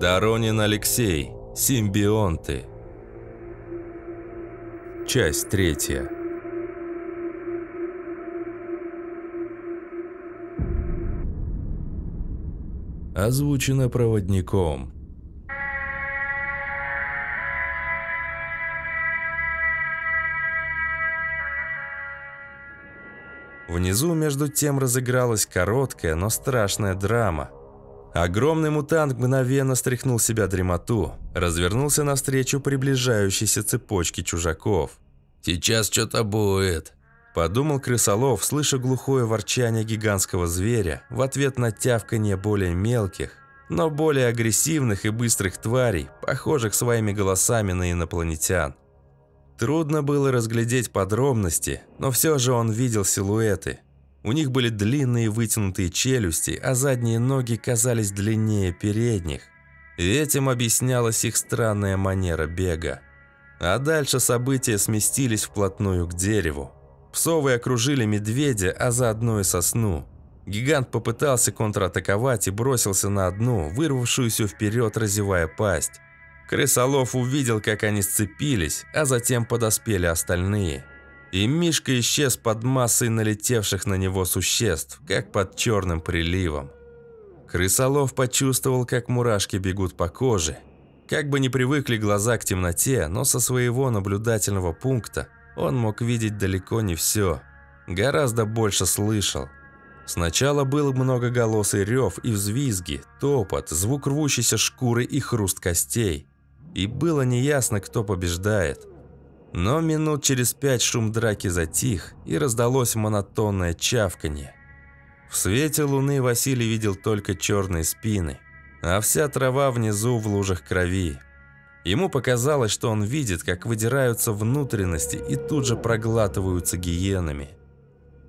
Доронин Алексей. Симбионты. Часть третья. Озвучено проводником. Внизу между тем разыгралась короткая, но страшная драма – Огромный мутант мгновенно стряхнул себя дремоту, развернулся навстречу приближающейся цепочке чужаков. «Сейчас что-то будет», – подумал крысолов, слыша глухое ворчание гигантского зверя в ответ на тявканье более мелких, но более агрессивных и быстрых тварей, похожих своими голосами на инопланетян. Трудно было разглядеть подробности, но все же он видел силуэты, у них были длинные вытянутые челюсти, а задние ноги казались длиннее передних. этим объяснялась их странная манера бега. А дальше события сместились вплотную к дереву. Псовы окружили медведя, а заодно и сосну. Гигант попытался контратаковать и бросился на одну, вырвавшуюся вперед, разевая пасть. Крысолов увидел, как они сцепились, а затем подоспели остальные – и Мишка исчез под массой налетевших на него существ, как под черным приливом. Крысолов почувствовал, как мурашки бегут по коже. Как бы не привыкли глаза к темноте, но со своего наблюдательного пункта он мог видеть далеко не все. Гораздо больше слышал. Сначала был многоголосый рев и взвизги, топот, звук рвущейся шкуры и хруст костей. И было неясно, кто побеждает – но минут через пять шум драки затих, и раздалось монотонное чавканье. В свете луны Василий видел только черные спины, а вся трава внизу в лужах крови. Ему показалось, что он видит, как выдираются внутренности и тут же проглатываются гиенами.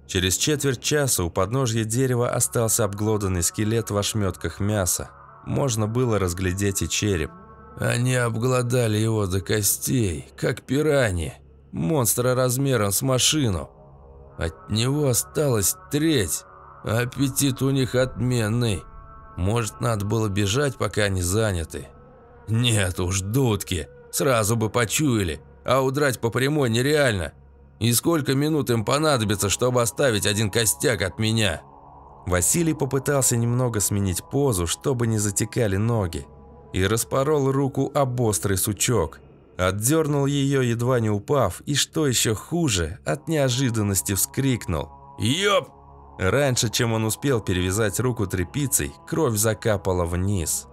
Через четверть часа у подножья дерева остался обглоданный скелет в ошметках мяса. Можно было разглядеть и череп – они обглодали его до костей, как пираньи, монстра размером с машину. От него осталась треть, а аппетит у них отменный. Может, надо было бежать, пока они заняты. Нет уж, дудки, сразу бы почуяли, а удрать по прямой нереально. И сколько минут им понадобится, чтобы оставить один костяк от меня?» Василий попытался немного сменить позу, чтобы не затекали ноги и распорол руку об острый сучок. Отдернул ее, едва не упав, и что еще хуже, от неожиданности вскрикнул. «Ёп!» Раньше, чем он успел перевязать руку тряпицей, кровь закапала вниз.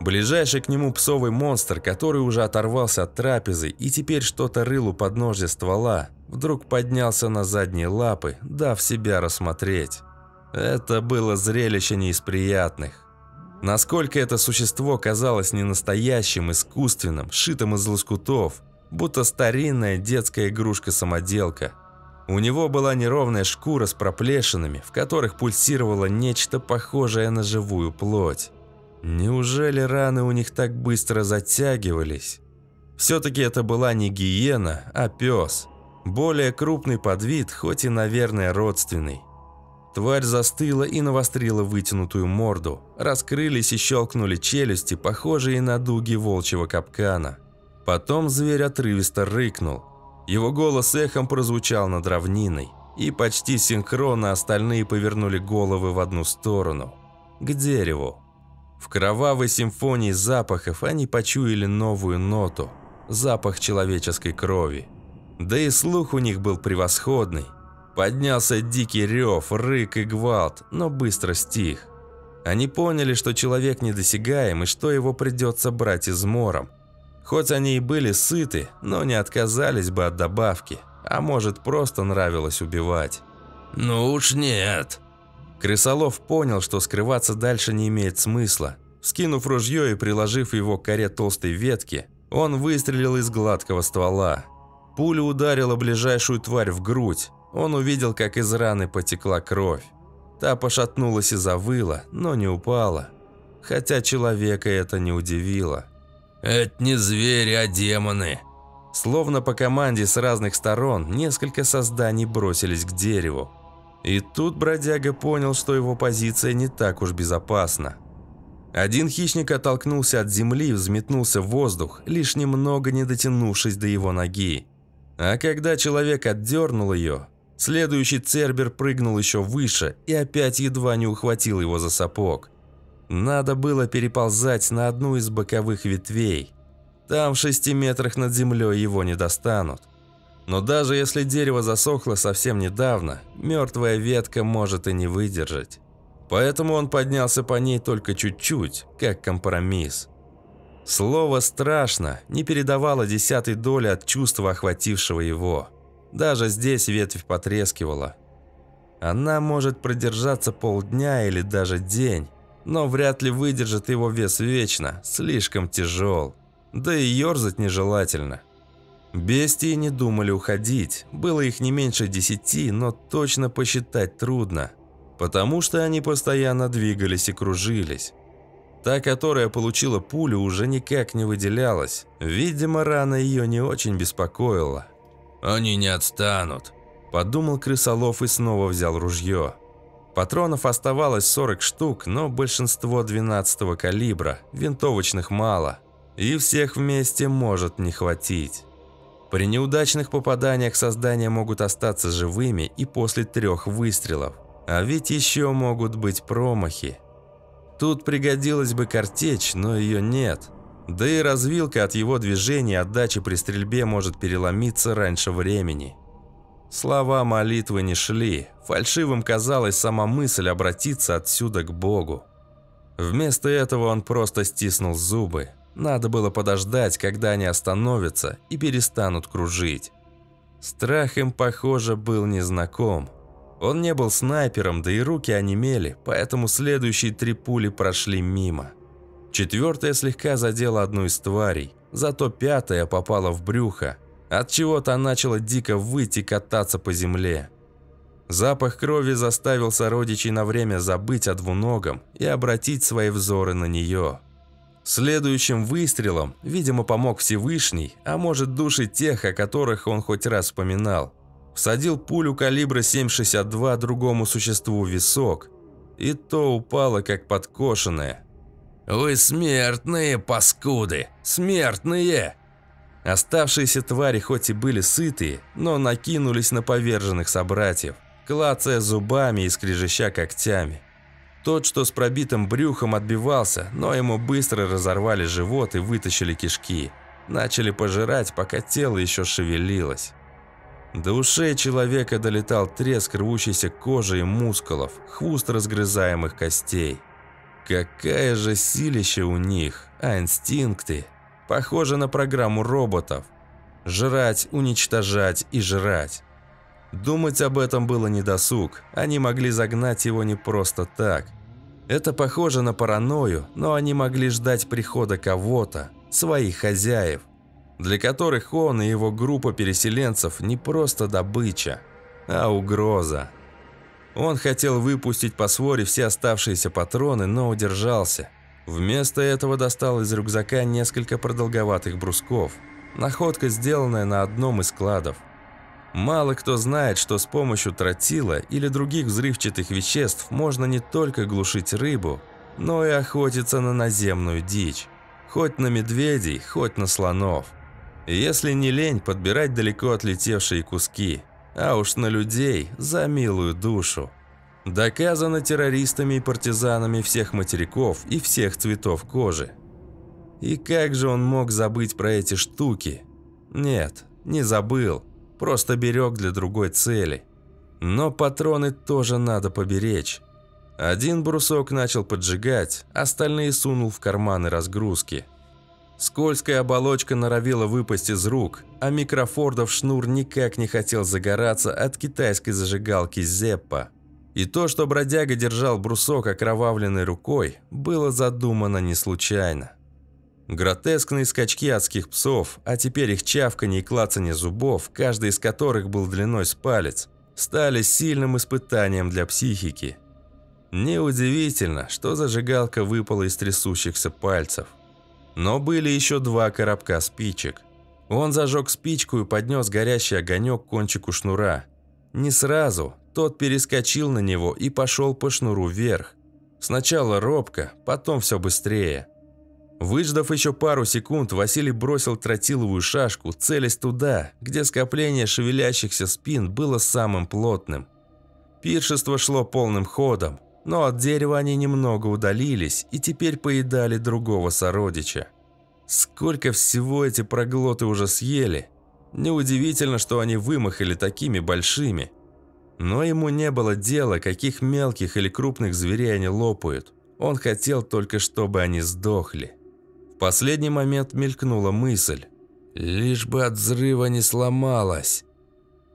Ближайший к нему псовый монстр, который уже оторвался от трапезы и теперь что-то рыл у подножья ствола, вдруг поднялся на задние лапы, дав себя рассмотреть. Это было зрелище не из приятных. Насколько это существо казалось ненастоящим, искусственным, сшитым из лоскутов, будто старинная детская игрушка-самоделка. У него была неровная шкура с проплешинами, в которых пульсировало нечто похожее на живую плоть. Неужели раны у них так быстро затягивались? Все-таки это была не гиена, а пес. Более крупный подвид, хоть и, наверное, родственный. Тварь застыла и навострила вытянутую морду. Раскрылись и щелкнули челюсти, похожие на дуги волчьего капкана. Потом зверь отрывисто рыкнул. Его голос эхом прозвучал над равниной. И почти синхронно остальные повернули головы в одну сторону. К дереву. В кровавой симфонии запахов они почуяли новую ноту – запах человеческой крови. Да и слух у них был превосходный. Поднялся дикий рев, рык и гвалт, но быстро стих. Они поняли, что человек недосягаем и что его придется брать измором. Хоть они и были сыты, но не отказались бы от добавки, а может просто нравилось убивать. «Ну уж нет!» Крысолов понял, что скрываться дальше не имеет смысла. Скинув ружье и приложив его к коре толстой ветки, он выстрелил из гладкого ствола. Пуля ударила ближайшую тварь в грудь, он увидел, как из раны потекла кровь. Та пошатнулась и завыла, но не упала. Хотя человека это не удивило. «Это не звери, а демоны!» Словно по команде с разных сторон несколько созданий бросились к дереву. И тут бродяга понял, что его позиция не так уж безопасна. Один хищник оттолкнулся от земли и взметнулся в воздух, лишь немного не дотянувшись до его ноги. А когда человек отдернул ее, Следующий Цербер прыгнул еще выше и опять едва не ухватил его за сапог. Надо было переползать на одну из боковых ветвей. Там в шести метрах над землей его не достанут. Но даже если дерево засохло совсем недавно, мертвая ветка может и не выдержать. Поэтому он поднялся по ней только чуть-чуть, как компромисс. Слово «страшно» не передавало десятой доли от чувства, охватившего его – даже здесь ветвь потрескивала. Она может продержаться полдня или даже день, но вряд ли выдержит его вес вечно, слишком тяжел. Да и ерзать нежелательно. Бестии не думали уходить, было их не меньше десяти, но точно посчитать трудно, потому что они постоянно двигались и кружились. Та, которая получила пулю, уже никак не выделялась, видимо, рана ее не очень беспокоила. «Они не отстанут», – подумал Крысолов и снова взял ружье. Патронов оставалось 40 штук, но большинство 12-го калибра, винтовочных мало, и всех вместе может не хватить. При неудачных попаданиях создания могут остаться живыми и после трех выстрелов, а ведь еще могут быть промахи. Тут пригодилась бы картечь, но ее нет – да и развилка от его движения отдачи при стрельбе может переломиться раньше времени. Слова молитвы не шли, фальшивым казалась сама мысль обратиться отсюда к Богу. Вместо этого он просто стиснул зубы. Надо было подождать, когда они остановятся и перестанут кружить. Страх им, похоже, был незнаком. Он не был снайпером, да и руки онемели, поэтому следующие три пули прошли мимо. Четвертая слегка задела одну из тварей, зато пятая попала в брюхо, от чего то начала дико выйти кататься по земле. Запах крови заставил сородичей на время забыть о двуногом и обратить свои взоры на нее. Следующим выстрелом, видимо, помог Всевышний, а может души тех, о которых он хоть раз вспоминал. Всадил пулю калибра 7,62 другому существу в висок, и то упало как подкошенное – «Вы смертные, паскуды! Смертные!» Оставшиеся твари хоть и были сытые, но накинулись на поверженных собратьев, клацая зубами и скрежеща когтями. Тот, что с пробитым брюхом отбивался, но ему быстро разорвали живот и вытащили кишки. Начали пожирать, пока тело еще шевелилось. До ушей человека долетал треск рвущейся кожи и мускулов, хруст разгрызаемых костей. Какая же силища у них, а инстинкты? Похоже на программу роботов. Жрать, уничтожать и жрать. Думать об этом было недосуг, они могли загнать его не просто так. Это похоже на паранойю, но они могли ждать прихода кого-то, своих хозяев, для которых он и его группа переселенцев не просто добыча, а угроза. Он хотел выпустить по своре все оставшиеся патроны, но удержался. Вместо этого достал из рюкзака несколько продолговатых брусков. Находка, сделанная на одном из складов. Мало кто знает, что с помощью тротила или других взрывчатых веществ можно не только глушить рыбу, но и охотиться на наземную дичь. Хоть на медведей, хоть на слонов. Если не лень подбирать далеко отлетевшие куски – а уж на людей за милую душу. Доказано террористами и партизанами всех материков и всех цветов кожи. И как же он мог забыть про эти штуки? Нет, не забыл, просто берег для другой цели. Но патроны тоже надо поберечь. Один брусок начал поджигать, остальные сунул в карманы разгрузки – Скользкая оболочка норовила выпасть из рук, а микрофордов шнур никак не хотел загораться от китайской зажигалки Зеппа. И то, что бродяга держал брусок окровавленной рукой, было задумано не случайно. Гротескные скачки адских псов, а теперь их чавканье и клацанье зубов, каждый из которых был длиной с палец, стали сильным испытанием для психики. Неудивительно, что зажигалка выпала из трясущихся пальцев. Но были еще два коробка спичек. Он зажег спичку и поднес горящий огонек к кончику шнура. Не сразу, тот перескочил на него и пошел по шнуру вверх. Сначала робко, потом все быстрее. Выждав еще пару секунд, Василий бросил тротиловую шашку, целясь туда, где скопление шевелящихся спин было самым плотным. Пиршество шло полным ходом но от дерева они немного удалились и теперь поедали другого сородича. Сколько всего эти проглоты уже съели. Неудивительно, что они вымахали такими большими. Но ему не было дела, каких мелких или крупных зверей они лопают. Он хотел только, чтобы они сдохли. В последний момент мелькнула мысль. Лишь бы от взрыва не сломалась.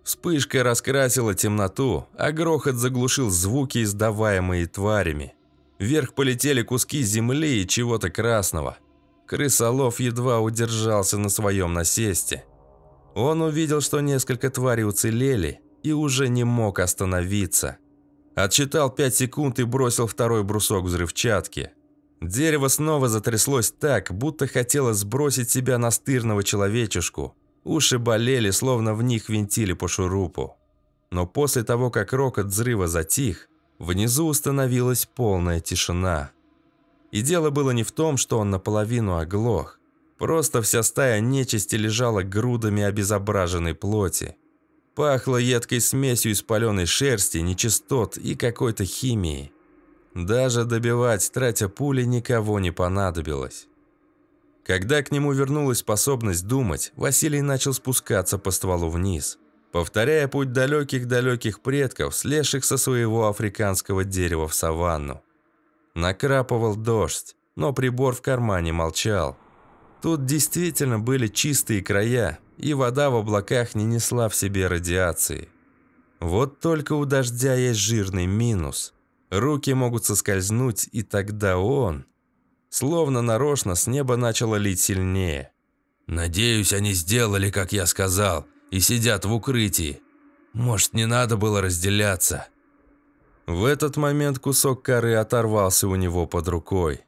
Вспышка раскрасила темноту, а грохот заглушил звуки, издаваемые тварями. Вверх полетели куски земли и чего-то красного. Крысолов едва удержался на своем насесте. Он увидел, что несколько тварей уцелели и уже не мог остановиться. Отсчитал 5 секунд и бросил второй брусок взрывчатки. Дерево снова затряслось так, будто хотело сбросить себя на стырного человечешку – Уши болели, словно в них винтили по шурупу. Но после того, как рокот взрыва затих, внизу установилась полная тишина. И дело было не в том, что он наполовину оглох. Просто вся стая нечисти лежала грудами обезображенной плоти. Пахло едкой смесью из паленой шерсти, нечистот и какой-то химии. Даже добивать, тратя пули, никого не понадобилось. Когда к нему вернулась способность думать, Василий начал спускаться по стволу вниз, повторяя путь далеких-далеких предков, слезших со своего африканского дерева в саванну. Накрапывал дождь, но прибор в кармане молчал. Тут действительно были чистые края, и вода в облаках не несла в себе радиации. Вот только у дождя есть жирный минус. Руки могут соскользнуть, и тогда он... Словно нарочно с неба начало лить сильнее. «Надеюсь, они сделали, как я сказал, и сидят в укрытии. Может, не надо было разделяться?» В этот момент кусок коры оторвался у него под рукой.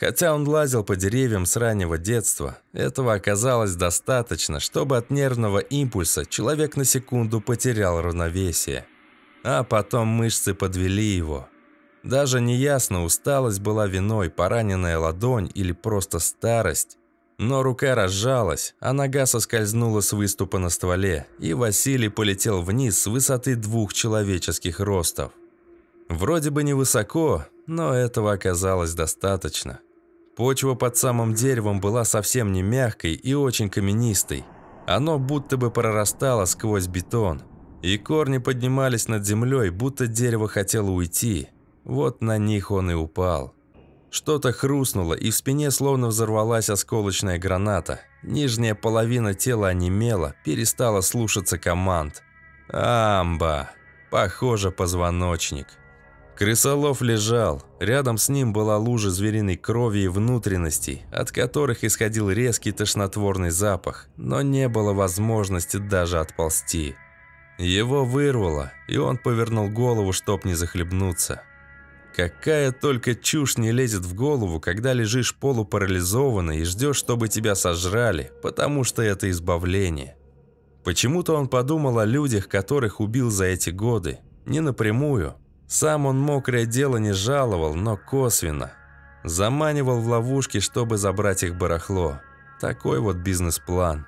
Хотя он лазил по деревьям с раннего детства, этого оказалось достаточно, чтобы от нервного импульса человек на секунду потерял равновесие. А потом мышцы подвели его – даже неясно, усталость была виной, пораненная ладонь или просто старость. Но рука разжалась, а нога соскользнула с выступа на стволе, и Василий полетел вниз с высоты двух человеческих ростов. Вроде бы невысоко, но этого оказалось достаточно. Почва под самым деревом была совсем не мягкой и очень каменистой. Оно будто бы прорастало сквозь бетон, и корни поднимались над землей, будто дерево хотело уйти – вот на них он и упал. Что-то хрустнуло, и в спине словно взорвалась осколочная граната. Нижняя половина тела онемела, перестала слушаться команд. Амба. Похоже, позвоночник. Крысолов лежал. Рядом с ним была лужа звериной крови и внутренностей, от которых исходил резкий тошнотворный запах, но не было возможности даже отползти. Его вырвало, и он повернул голову, чтоб не захлебнуться. Какая только чушь не лезет в голову, когда лежишь полупарализованный и ждешь, чтобы тебя сожрали, потому что это избавление. Почему-то он подумал о людях, которых убил за эти годы. Не напрямую. Сам он мокрое дело не жаловал, но косвенно. Заманивал в ловушки, чтобы забрать их барахло. Такой вот бизнес-план.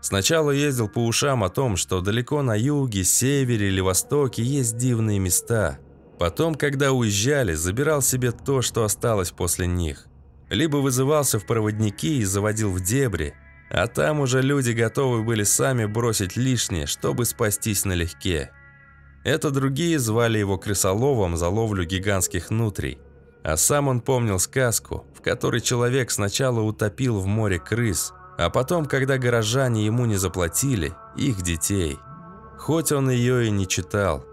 Сначала ездил по ушам о том, что далеко на юге, севере или востоке есть дивные места – Потом, когда уезжали, забирал себе то, что осталось после них. Либо вызывался в проводники и заводил в дебри, а там уже люди готовы были сами бросить лишнее, чтобы спастись налегке. Это другие звали его крысоловом за ловлю гигантских нутрий. А сам он помнил сказку, в которой человек сначала утопил в море крыс, а потом, когда горожане ему не заплатили, их детей. Хоть он ее и не читал,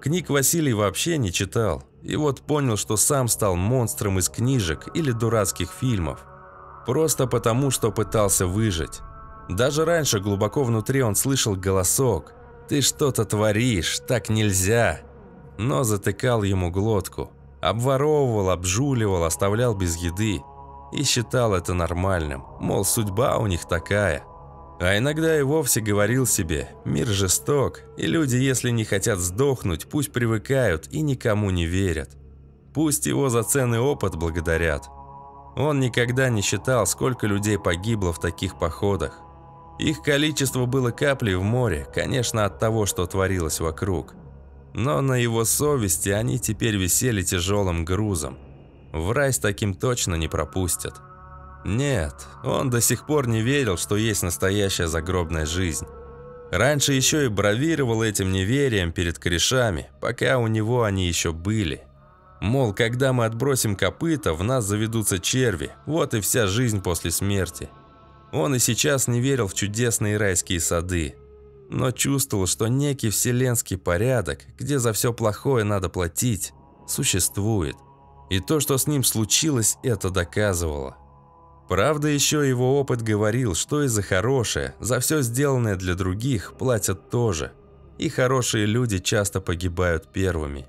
Книг Василий вообще не читал, и вот понял, что сам стал монстром из книжек или дурацких фильмов. Просто потому, что пытался выжить. Даже раньше глубоко внутри он слышал голосок «Ты что-то творишь, так нельзя!» Но затыкал ему глотку, обворовывал, обжуливал, оставлял без еды и считал это нормальным, мол, судьба у них такая. А иногда и вовсе говорил себе, мир жесток, и люди, если не хотят сдохнуть, пусть привыкают и никому не верят. Пусть его за ценный опыт благодарят. Он никогда не считал, сколько людей погибло в таких походах. Их количество было каплей в море, конечно, от того, что творилось вокруг. Но на его совести они теперь висели тяжелым грузом. В рай с таким точно не пропустят. Нет, он до сих пор не верил, что есть настоящая загробная жизнь. Раньше еще и бравировал этим неверием перед корешами, пока у него они еще были. Мол, когда мы отбросим копыта, в нас заведутся черви, вот и вся жизнь после смерти. Он и сейчас не верил в чудесные райские сады, но чувствовал, что некий вселенский порядок, где за все плохое надо платить, существует. И то, что с ним случилось, это доказывало. Правда, еще его опыт говорил, что и за хорошее, за все сделанное для других платят тоже. И хорошие люди часто погибают первыми.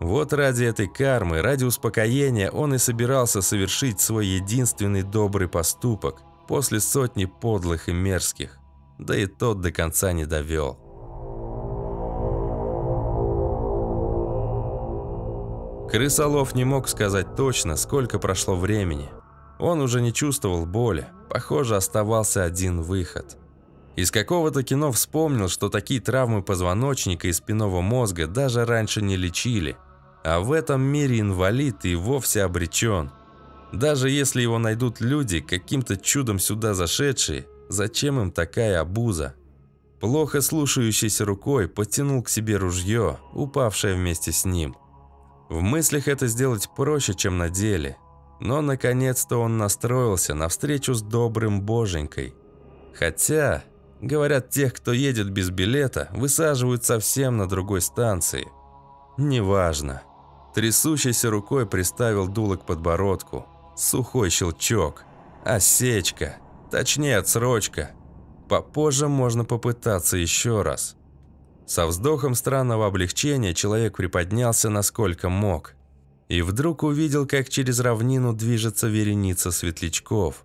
Вот ради этой кармы, ради успокоения он и собирался совершить свой единственный добрый поступок после сотни подлых и мерзких. Да и тот до конца не довел. Крысолов не мог сказать точно, сколько прошло времени. Он уже не чувствовал боли, похоже, оставался один выход. Из какого-то кино вспомнил, что такие травмы позвоночника и спинного мозга даже раньше не лечили, а в этом мире инвалид и вовсе обречен. Даже если его найдут люди, каким-то чудом сюда зашедшие, зачем им такая обуза? Плохо слушающийся рукой подтянул к себе ружье, упавшее вместе с ним. В мыслях это сделать проще, чем на деле – но наконец-то он настроился на встречу с добрым боженькой. Хотя, говорят, тех, кто едет без билета, высаживают совсем на другой станции. Неважно. Трясущейся рукой приставил дуло к подбородку. Сухой щелчок. Осечка. Точнее, отсрочка. Попозже можно попытаться еще раз. Со вздохом странного облегчения человек приподнялся насколько мог и вдруг увидел, как через равнину движется вереница светлячков.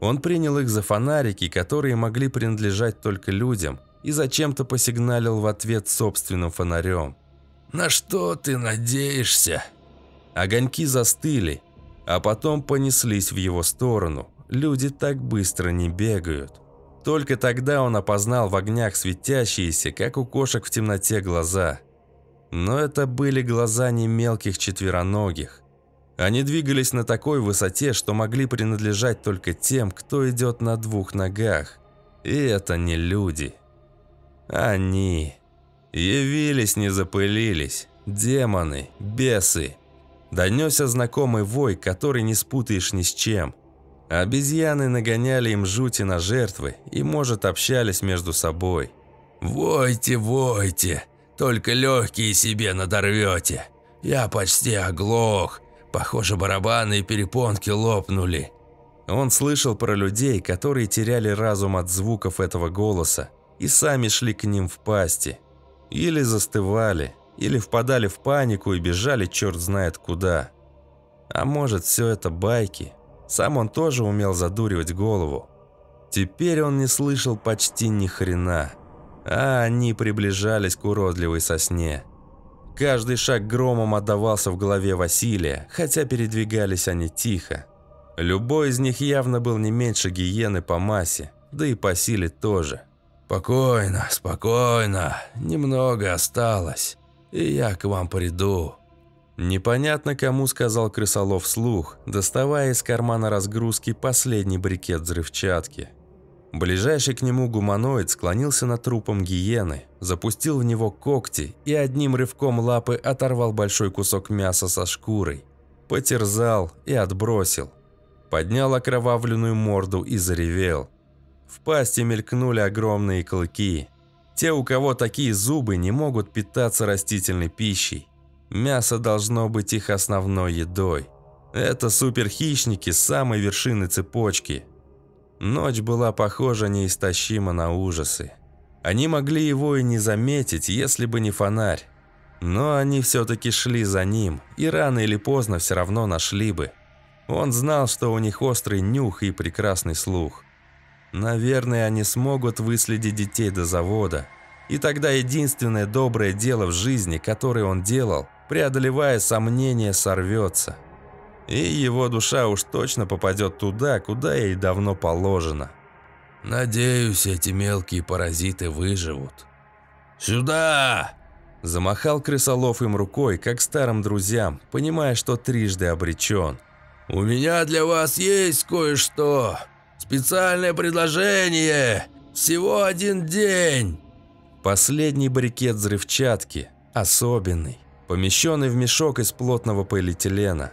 Он принял их за фонарики, которые могли принадлежать только людям, и зачем-то посигналил в ответ собственным фонарем. «На что ты надеешься?» Огоньки застыли, а потом понеслись в его сторону. Люди так быстро не бегают. Только тогда он опознал в огнях светящиеся, как у кошек в темноте, глаза – но это были глаза не мелких четвероногих. Они двигались на такой высоте, что могли принадлежать только тем, кто идет на двух ногах. И это не люди. Они. Явились, не запылились. Демоны, бесы. Донесся знакомый вой, который не спутаешь ни с чем. Обезьяны нагоняли им жути на жертвы и, может, общались между собой. «Войте, войте! Только легкие себе надорвете. Я почти оглох. Похоже, барабаны и перепонки лопнули». Он слышал про людей, которые теряли разум от звуков этого голоса и сами шли к ним в пасти. Или застывали, или впадали в панику и бежали черт знает куда. А может, все это байки? Сам он тоже умел задуривать голову. Теперь он не слышал почти ни хрена а они приближались к уродливой сосне. Каждый шаг громом отдавался в голове Василия, хотя передвигались они тихо. Любой из них явно был не меньше гиены по массе, да и по силе тоже. «Спокойно, спокойно, немного осталось, и я к вам приду». Непонятно, кому сказал крысолов слух, доставая из кармана разгрузки последний брикет взрывчатки. Ближайший к нему гуманоид склонился над трупом гиены, запустил в него когти и одним рывком лапы оторвал большой кусок мяса со шкурой. Потерзал и отбросил. Поднял окровавленную морду и заревел. В пасти мелькнули огромные клыки. Те, у кого такие зубы, не могут питаться растительной пищей. Мясо должно быть их основной едой. Это суперхищники с самой вершины цепочки – Ночь была похожа неистощимо на ужасы. Они могли его и не заметить, если бы не фонарь. Но они все-таки шли за ним, и рано или поздно все равно нашли бы. Он знал, что у них острый нюх и прекрасный слух. Наверное, они смогут выследить детей до завода. И тогда единственное доброе дело в жизни, которое он делал, преодолевая сомнения, сорвется – и его душа уж точно попадет туда, куда ей давно положено. «Надеюсь, эти мелкие паразиты выживут». «Сюда!» Замахал крысолов им рукой, как старым друзьям, понимая, что трижды обречен. «У меня для вас есть кое-что. Специальное предложение. Всего один день». Последний брикет взрывчатки, особенный, помещенный в мешок из плотного полиэтилена.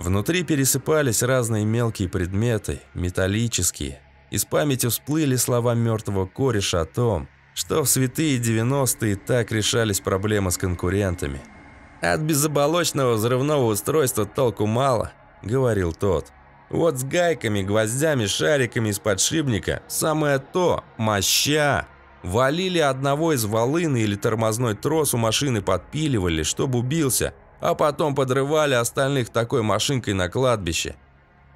Внутри пересыпались разные мелкие предметы, металлические. Из памяти всплыли слова мертвого кореша о том, что в святые 90-е так решались проблемы с конкурентами. «От безоболочного взрывного устройства толку мало», – говорил тот. «Вот с гайками, гвоздями, шариками из подшипника самое то, моща!» Валили одного из волыны или тормозной трос у машины подпиливали, чтобы убился, а потом подрывали остальных такой машинкой на кладбище.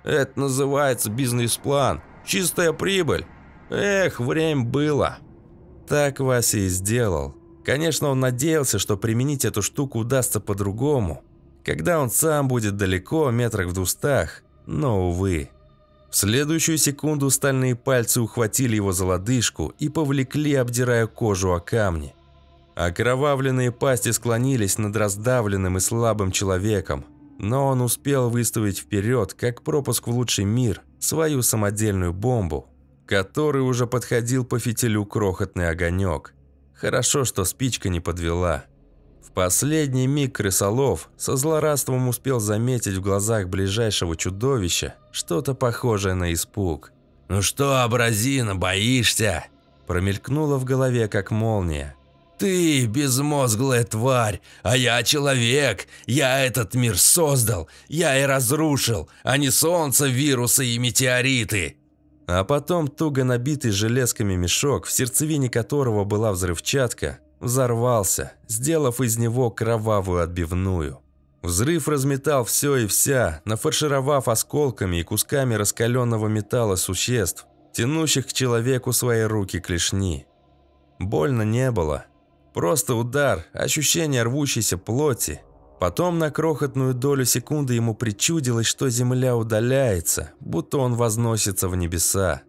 Это называется бизнес-план. Чистая прибыль. Эх, время было. Так Вася и сделал. Конечно, он надеялся, что применить эту штуку удастся по-другому, когда он сам будет далеко, метрах в двустах, но, увы. В следующую секунду стальные пальцы ухватили его за лодыжку и повлекли, обдирая кожу о камни. Окровавленные пасти склонились над раздавленным и слабым человеком, но он успел выставить вперед, как пропуск в лучший мир, свою самодельную бомбу, который уже подходил по фитилю крохотный огонек. Хорошо, что спичка не подвела. В последний миг крысолов со злорадством успел заметить в глазах ближайшего чудовища что-то похожее на испуг. «Ну что, абразина, боишься?» Промелькнуло в голове, как молния. «Ты безмозглая тварь, а я человек, я этот мир создал, я и разрушил, а не солнце, вирусы и метеориты!» А потом туго набитый железками мешок, в сердцевине которого была взрывчатка, взорвался, сделав из него кровавую отбивную. Взрыв разметал все и вся, нафаршировав осколками и кусками раскаленного металла существ, тянущих к человеку свои руки клешни. Больно не было, Просто удар, ощущение рвущейся плоти. Потом на крохотную долю секунды ему причудилось, что земля удаляется, будто он возносится в небеса.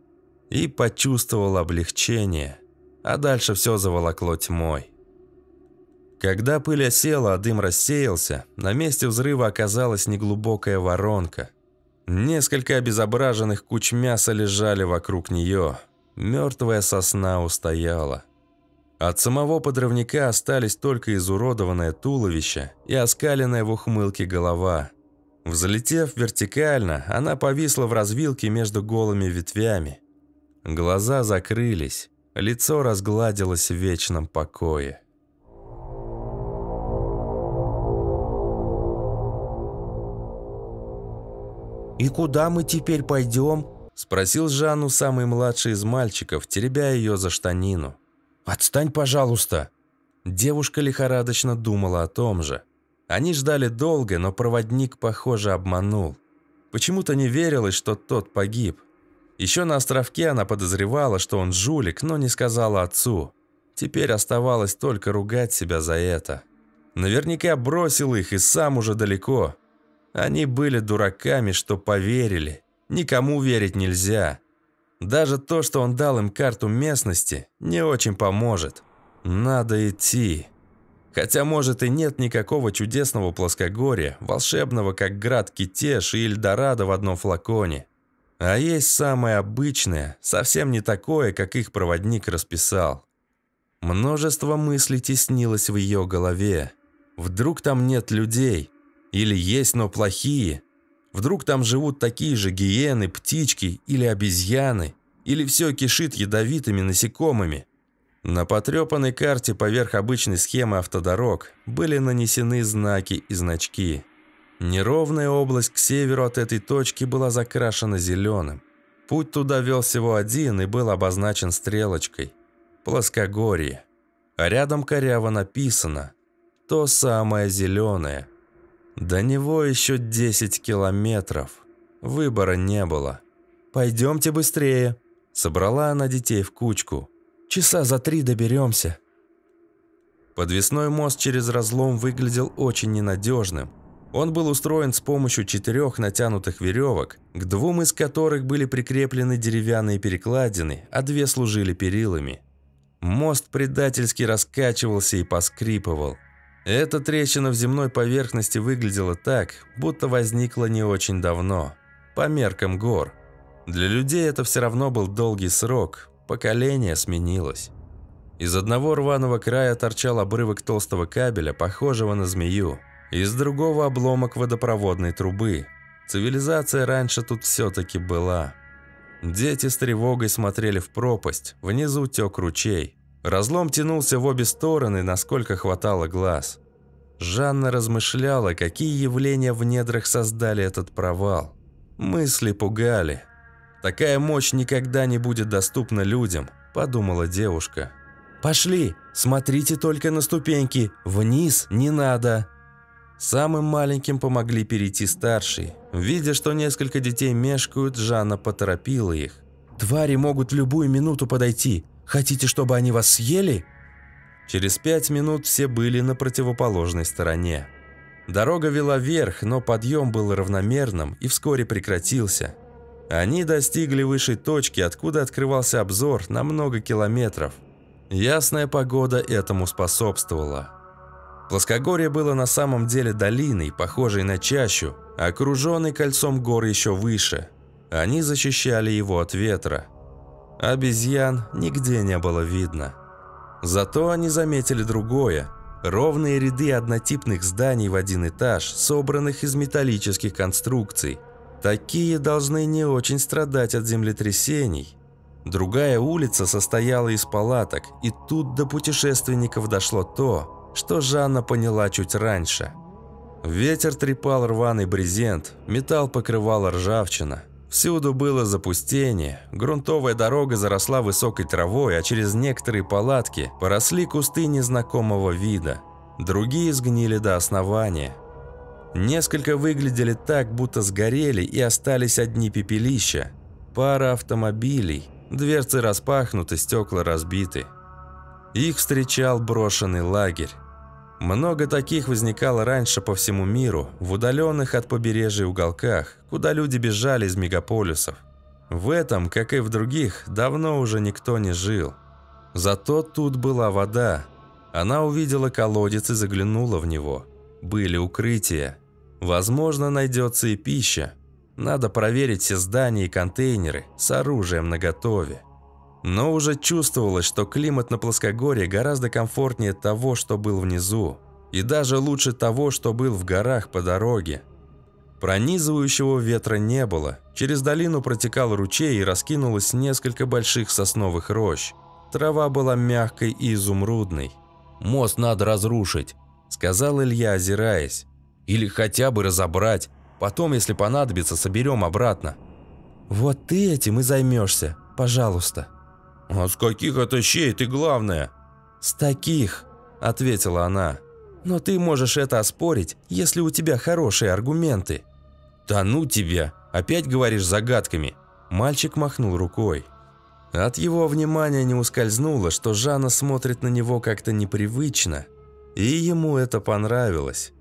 И почувствовал облегчение. А дальше все заволокло тьмой. Когда пыль осела, а дым рассеялся, на месте взрыва оказалась неглубокая воронка. Несколько обезображенных куч мяса лежали вокруг нее. Мертвая сосна устояла. От самого подрывника остались только изуродованное туловище и оскаленная в ухмылке голова. Взлетев вертикально, она повисла в развилке между голыми ветвями. Глаза закрылись, лицо разгладилось в вечном покое. «И куда мы теперь пойдем?» – спросил Жанну самый младший из мальчиков, теребя ее за штанину. «Отстань, пожалуйста!» Девушка лихорадочно думала о том же. Они ждали долго, но проводник, похоже, обманул. Почему-то не верилось, что тот погиб. Еще на островке она подозревала, что он жулик, но не сказала отцу. Теперь оставалось только ругать себя за это. Наверняка бросил их и сам уже далеко. Они были дураками, что поверили. Никому верить нельзя. Даже то, что он дал им карту местности, не очень поможет. Надо идти. Хотя, может, и нет никакого чудесного плоскогорья, волшебного, как град Китеш и Эльдорадо в одном флаконе. А есть самое обычное, совсем не такое, как их проводник расписал. Множество мыслей теснилось в ее голове. Вдруг там нет людей? Или есть, но плохие? Вдруг там живут такие же гиены, птички или обезьяны? Или все кишит ядовитыми насекомыми? На потрепанной карте поверх обычной схемы автодорог были нанесены знаки и значки. Неровная область к северу от этой точки была закрашена зеленым. Путь туда вел всего один и был обозначен стрелочкой. Плоскогорье. А рядом коряво написано «То самое зеленое». До него еще 10 километров. Выбора не было. «Пойдемте быстрее», – собрала она детей в кучку. «Часа за три доберемся». Подвесной мост через разлом выглядел очень ненадежным. Он был устроен с помощью четырех натянутых веревок, к двум из которых были прикреплены деревянные перекладины, а две служили перилами. Мост предательски раскачивался и поскрипывал. Эта трещина в земной поверхности выглядела так, будто возникла не очень давно, по меркам гор. Для людей это все равно был долгий срок, поколение сменилось. Из одного рваного края торчал обрывок толстого кабеля, похожего на змею, из другого обломок водопроводной трубы. Цивилизация раньше тут все-таки была. Дети с тревогой смотрели в пропасть, внизу тек ручей, Разлом тянулся в обе стороны, насколько хватало глаз. Жанна размышляла, какие явления в недрах создали этот провал. Мысли пугали. «Такая мощь никогда не будет доступна людям», – подумала девушка. «Пошли! Смотрите только на ступеньки! Вниз не надо!» Самым маленьким помогли перейти старший, Видя, что несколько детей мешкают, Жанна поторопила их. «Твари могут любую минуту подойти. Хотите, чтобы они вас съели?» Через пять минут все были на противоположной стороне. Дорога вела вверх, но подъем был равномерным и вскоре прекратился. Они достигли высшей точки, откуда открывался обзор на много километров. Ясная погода этому способствовала. Плоскогорье было на самом деле долиной, похожей на чащу, окруженной кольцом гор еще выше. Они защищали его от ветра – Обезьян нигде не было видно. Зато они заметили другое. Ровные ряды однотипных зданий в один этаж, собранных из металлических конструкций. Такие должны не очень страдать от землетрясений. Другая улица состояла из палаток, и тут до путешественников дошло то, что Жанна поняла чуть раньше. Ветер трепал рваный брезент, металл покрывала ржавчина – Всюду было запустение, грунтовая дорога заросла высокой травой, а через некоторые палатки поросли кусты незнакомого вида. Другие сгнили до основания. Несколько выглядели так, будто сгорели и остались одни пепелища. Пара автомобилей, дверцы распахнуты, стекла разбиты. Их встречал брошенный лагерь. Много таких возникало раньше по всему миру, в удаленных от побережья уголках, куда люди бежали из мегаполисов. В этом, как и в других, давно уже никто не жил. Зато тут была вода. Она увидела колодец и заглянула в него. Были укрытия. Возможно, найдется и пища. Надо проверить все здания и контейнеры с оружием наготове. Но уже чувствовалось, что климат на плоскогорье гораздо комфортнее того, что был внизу, и даже лучше того, что был в горах по дороге. Пронизывающего ветра не было, через долину протекал ручей и раскинулось несколько больших сосновых рощ. Трава была мягкой и изумрудной. «Мост надо разрушить», – сказал Илья, озираясь. «Или хотя бы разобрать, потом, если понадобится, соберем обратно». «Вот ты этим и займешься, пожалуйста», «А с каких это щей ты главное?» «С таких», – ответила она. «Но ты можешь это оспорить, если у тебя хорошие аргументы». «Да ну тебе! Опять говоришь загадками!» Мальчик махнул рукой. От его внимания не ускользнуло, что Жанна смотрит на него как-то непривычно, и ему это понравилось.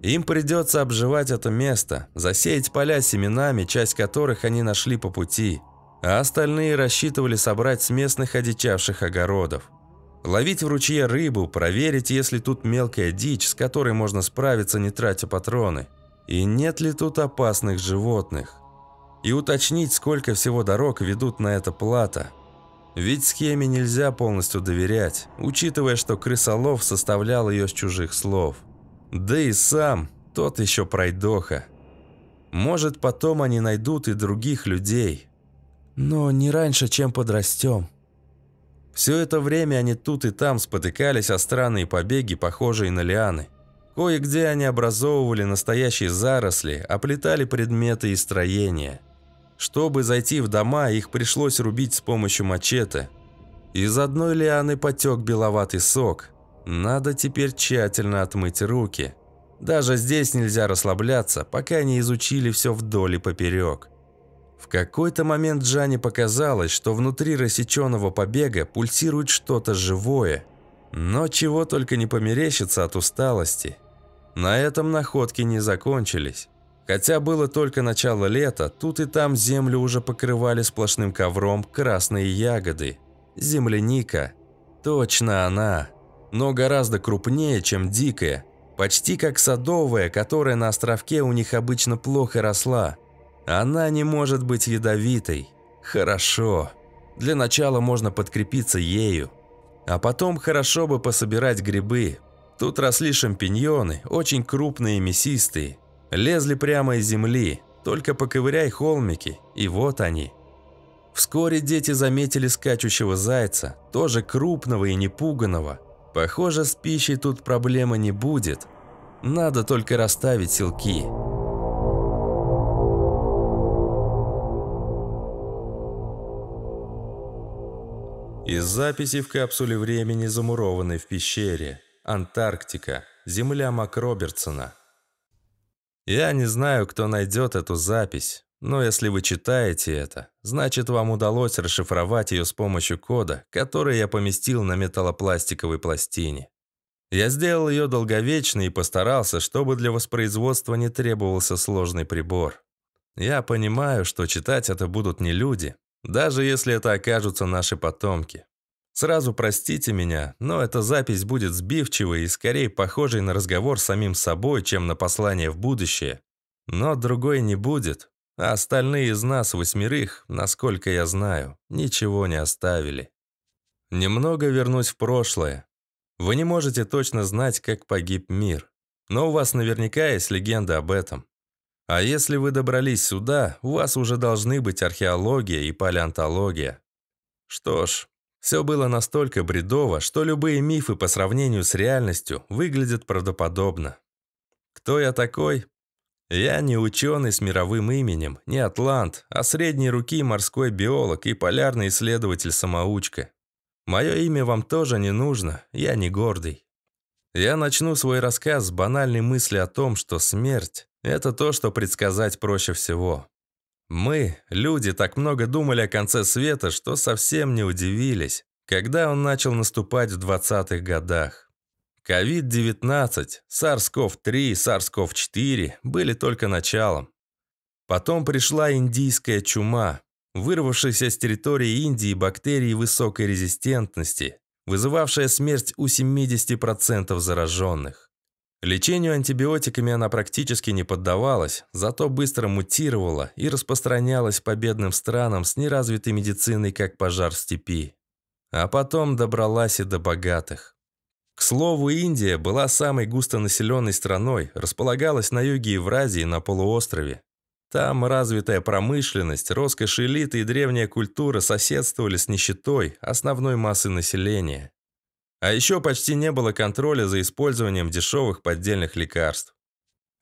Им придется обживать это место, засеять поля семенами, часть которых они нашли по пути – а остальные рассчитывали собрать с местных одичавших огородов. Ловить в ручье рыбу, проверить, если тут мелкая дичь, с которой можно справиться, не тратя патроны. И нет ли тут опасных животных. И уточнить, сколько всего дорог ведут на это плата. Ведь схеме нельзя полностью доверять, учитывая, что крысолов составлял ее с чужих слов. Да и сам, тот еще пройдоха. Может, потом они найдут и других людей – но не раньше, чем подрастем. Все это время они тут и там спотыкались о странные побеги, похожие на лианы. Кое-где они образовывали настоящие заросли, оплетали предметы и строения. Чтобы зайти в дома, их пришлось рубить с помощью мачете. Из одной лианы потек беловатый сок. Надо теперь тщательно отмыть руки. Даже здесь нельзя расслабляться, пока не изучили все вдоль и поперек какой-то момент Джане показалось, что внутри рассеченного побега пульсирует что-то живое. Но чего только не померещится от усталости. На этом находки не закончились. Хотя было только начало лета, тут и там землю уже покрывали сплошным ковром красные ягоды. Земляника. Точно она. Но гораздо крупнее, чем дикая. Почти как садовая, которая на островке у них обычно плохо росла. Она не может быть ядовитой. Хорошо. Для начала можно подкрепиться ею. А потом хорошо бы пособирать грибы. Тут росли шампиньоны, очень крупные и мясистые. Лезли прямо из земли, только поковыряй холмики, и вот они. Вскоре дети заметили скачущего зайца, тоже крупного и непуганного. Похоже, с пищей тут проблемы не будет. Надо только расставить силки. Из записи в капсуле времени, замурованной в пещере. Антарктика. Земля Макробертсона. Я не знаю, кто найдет эту запись, но если вы читаете это, значит вам удалось расшифровать ее с помощью кода, который я поместил на металлопластиковой пластине. Я сделал ее долговечной и постарался, чтобы для воспроизводства не требовался сложный прибор. Я понимаю, что читать это будут не люди, даже если это окажутся наши потомки. Сразу простите меня, но эта запись будет сбивчивой и скорее похожей на разговор с самим собой, чем на послание в будущее. Но другой не будет, а остальные из нас, восьмерых, насколько я знаю, ничего не оставили. Немного вернусь в прошлое. Вы не можете точно знать, как погиб мир, но у вас наверняка есть легенда об этом. А если вы добрались сюда, у вас уже должны быть археология и палеонтология. Что ж, все было настолько бредово, что любые мифы по сравнению с реальностью выглядят правдоподобно. Кто я такой? Я не ученый с мировым именем, не атлант, а средней руки морской биолог и полярный исследователь-самоучка. Мое имя вам тоже не нужно, я не гордый. Я начну свой рассказ с банальной мысли о том, что смерть это то, что предсказать проще всего. Мы, люди, так много думали о конце света, что совсем не удивились, когда он начал наступать в 20-х годах. COVID-19, SARS-CoV-3 и SARS-CoV-4 были только началом. Потом пришла индийская чума, вырвавшаяся с территории Индии бактерии высокой резистентности, вызывавшая смерть у 70% зараженных. Лечению антибиотиками она практически не поддавалась, зато быстро мутировала и распространялась по бедным странам с неразвитой медициной, как пожар в степи. А потом добралась и до богатых. К слову, Индия была самой густонаселенной страной, располагалась на юге Евразии на полуострове. Там развитая промышленность, роскошь элиты и древняя культура соседствовали с нищетой основной массы населения. А еще почти не было контроля за использованием дешевых поддельных лекарств.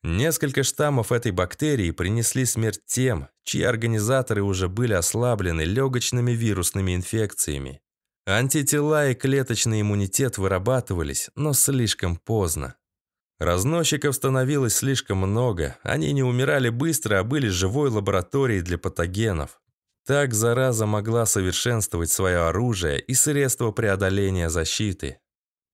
Несколько штаммов этой бактерии принесли смерть тем, чьи организаторы уже были ослаблены легочными вирусными инфекциями. Антитела и клеточный иммунитет вырабатывались, но слишком поздно. Разносчиков становилось слишком много, они не умирали быстро, а были живой лабораторией для патогенов. Так зараза могла совершенствовать свое оружие и средства преодоления защиты.